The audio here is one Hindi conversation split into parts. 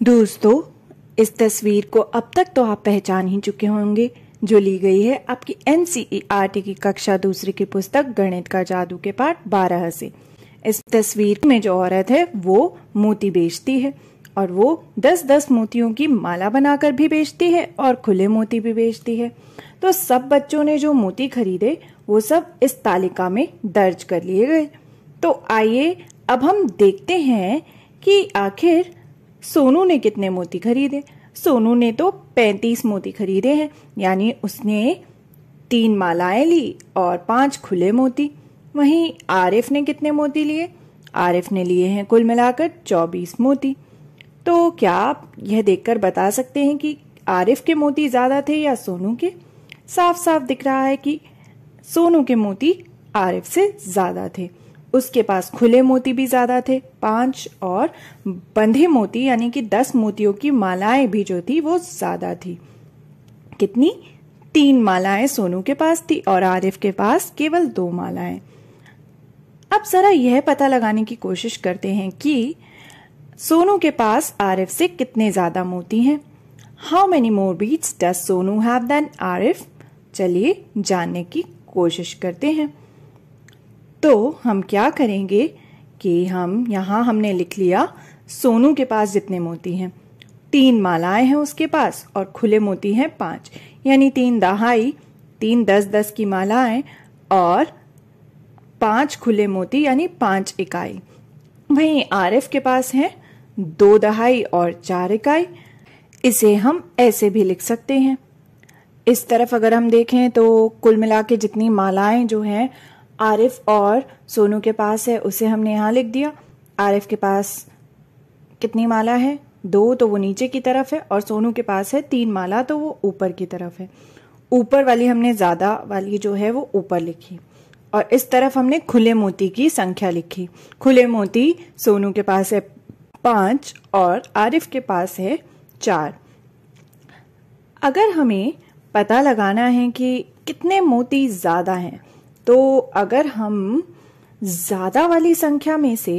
दोस्तों इस तस्वीर को अब तक तो आप पहचान ही चुके होंगे जो ली गई है आपकी एन e की कक्षा दूसरी की पुस्तक गणित का जादू के पाठ 12 से इस तस्वीर में जो औरत है वो मोती बेचती है और वो दस दस मोतियों की माला बनाकर भी बेचती है और खुले मोती भी बेचती है तो सब बच्चों ने जो मोती खरीदे वो सब इस तालिका में दर्ज कर लिए गए तो आइए अब हम देखते हैं कि आखिर सोनू ने कितने मोती खरीदे सोनू ने तो 35 मोती खरीदे हैं यानी उसने तीन मालाएं ली और पांच खुले मोती वहीं आरिफ ने कितने मोती लिए आरिफ ने लिए हैं कुल मिलाकर 24 मोती तो क्या आप यह देखकर बता सकते हैं कि आरिफ के मोती ज्यादा थे या सोनू के साफ साफ दिख रहा है कि सोनू के मोती आरिफ से ज्यादा थे उसके पास खुले मोती भी ज्यादा थे पांच और बंधे मोती यानी कि दस मोतियों की मालाएं भी जो थी वो ज्यादा थी कितनी तीन मालाएं सोनू के पास थी और आरिफ के पास केवल दो मालाएं अब जरा यह पता लगाने की कोशिश करते हैं कि सोनू के पास आरिफ से कितने ज्यादा मोती हैं how many more beats does Sonu have than Arif चलिए जानने की कोशिश करते हैं तो हम क्या करेंगे कि हम यहाँ हमने लिख लिया सोनू के पास जितने मोती हैं तीन मालाएं हैं उसके पास और खुले मोती हैं पांच यानी तीन दहाई तीन दस दस की मालाएं और पांच खुले मोती यानी पांच इकाई वहीं आरिफ के पास हैं दो दहाई और चार इकाई इसे हम ऐसे भी लिख सकते हैं इस तरफ अगर हम देखें तो कुल मिला के जितनी मालाएं जो हैं आरिफ और सोनू के पास है उसे हमने यहाँ लिख दिया आरिफ के पास कितनी माला है दो तो वो नीचे की तरफ है और सोनू के पास है तीन माला तो वो ऊपर की तरफ है ऊपर वाली हमने ज़्यादा वाली जो है वो ऊपर लिखी और इस तरफ हमने खुले मोती की संख्या लिखी खुले मोती सोनू के पास है पाँच और आरिफ के पास है चार अगर हमें पता लगाना है कि कितने मोती ज़्यादा हैं तो अगर हम ज़्यादा वाली संख्या में से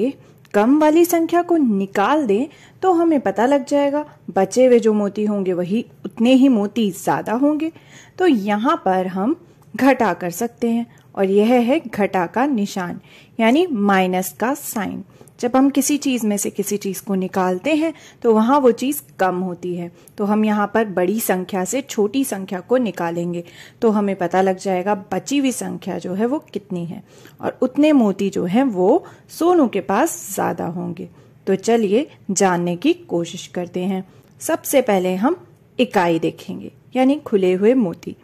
कम वाली संख्या को निकाल दें तो हमें पता लग जाएगा बचे हुए जो मोती होंगे वही उतने ही मोती ज़्यादा होंगे तो यहाँ पर हम घटा कर सकते हैं और यह है घटा का निशान यानी माइनस का साइन जब हम किसी चीज़ में से किसी चीज़ को निकालते हैं तो वहां वो चीज़ कम होती है तो हम यहाँ पर बड़ी संख्या से छोटी संख्या को निकालेंगे तो हमें पता लग जाएगा बची हुई संख्या जो है वो कितनी है और उतने मोती जो है वो सोनू के पास ज़्यादा होंगे तो चलिए जानने की कोशिश करते हैं सबसे पहले हम इकाई देखेंगे यानी खुले हुए मोती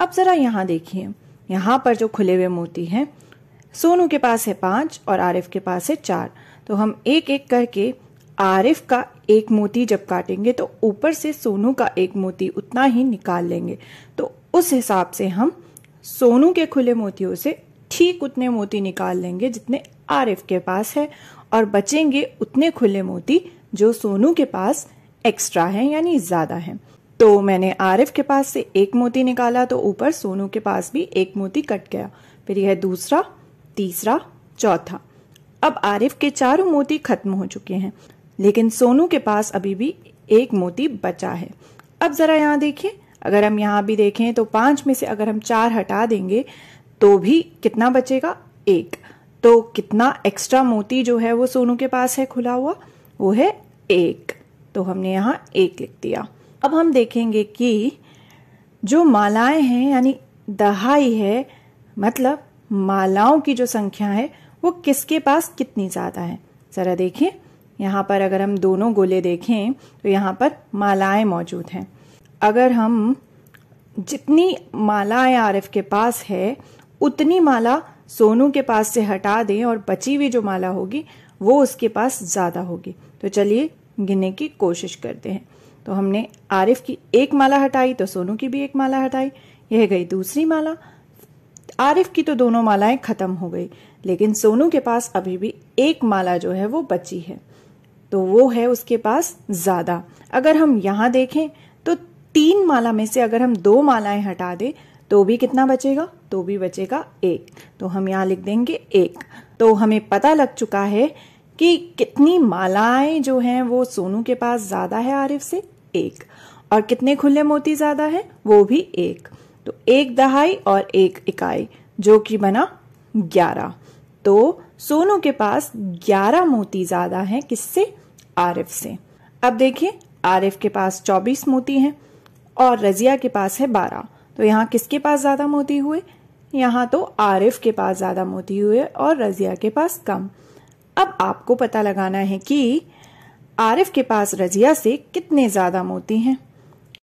अब ज़रा यहाँ देखिए यहाँ पर जो खुले हुए मोती हैं सोनू के पास है पांच और आरिफ के पास है चार तो हम एक एक करके आरिफ का एक मोती जब काटेंगे तो ऊपर से सोनू का एक मोती उतना ही निकाल लेंगे तो उस हिसाब से हम सोनू के खुले मोतियों से ठीक उतने मोती निकाल लेंगे जितने आरिफ के पास है और बचेंगे उतने खुले मोती जो सोनू के पास एक्स्ट्रा है यानी ज़्यादा है तो मैंने आरिफ के पास से एक मोती निकाला तो ऊपर सोनू के पास भी एक मोती कट गया फिर यह दूसरा तीसरा चौथा अब आरिफ के चारों मोती खत्म हो चुके हैं लेकिन सोनू के पास अभी भी एक मोती बचा है अब जरा यहाँ देखिए अगर हम यहाँ भी देखें तो पांच में से अगर हम चार हटा देंगे तो भी कितना बचेगा एक तो कितना एक्स्ट्रा मोती जो है वो सोनू के पास है खुला हुआ वो है एक तो हमने यहाँ एक लिख दिया अब हम देखेंगे कि जो मालाएं हैं यानी दहाई है मतलब मालाओं की जो संख्या है वो किसके पास कितनी ज़्यादा है ज़रा देखें यहाँ पर अगर हम दोनों गोले देखें तो यहाँ पर मालाएं मौजूद हैं अगर हम जितनी मालाएं आरिफ के पास है उतनी माला सोनू के पास से हटा दें और बची हुई जो माला होगी वो उसके पास ज़्यादा होगी तो चलिए गिनने की कोशिश करते हैं तो हमने आरिफ की एक माला हटाई तो सोनू की भी एक माला हटाई यह गई दूसरी माला आरिफ की तो दोनों मालाएं खत्म हो गई लेकिन सोनू के पास अभी भी एक माला जो है वो बची है तो वो है उसके पास ज्यादा अगर हम यहां देखें तो तीन माला में से अगर हम दो मालाएं हटा दे तो भी कितना बचेगा तो भी बचेगा एक तो हम यहाँ लिख देंगे एक तो हमें पता लग चुका है कि कितनी मालाएं जो हैं वो सोनू के पास ज्यादा है आरिफ से एक और कितने खुले मोती ज्यादा है वो भी एक तो एक दहाई और एक इकाई जो कि बना ग्यारह तो सोनू के पास ग्यारह मोती ज्यादा हैं किससे आरिफ से अब देखिए आरिफ के पास चौबीस मोती हैं और रजिया के पास है बारह तो यहाँ किसके पास ज्यादा मोती हुए यहाँ तो आरिफ के पास ज्यादा मोती हुए और रजिया के पास कम अब आपको पता लगाना है कि आरिफ के पास रजिया से कितने ज्यादा मोती हैं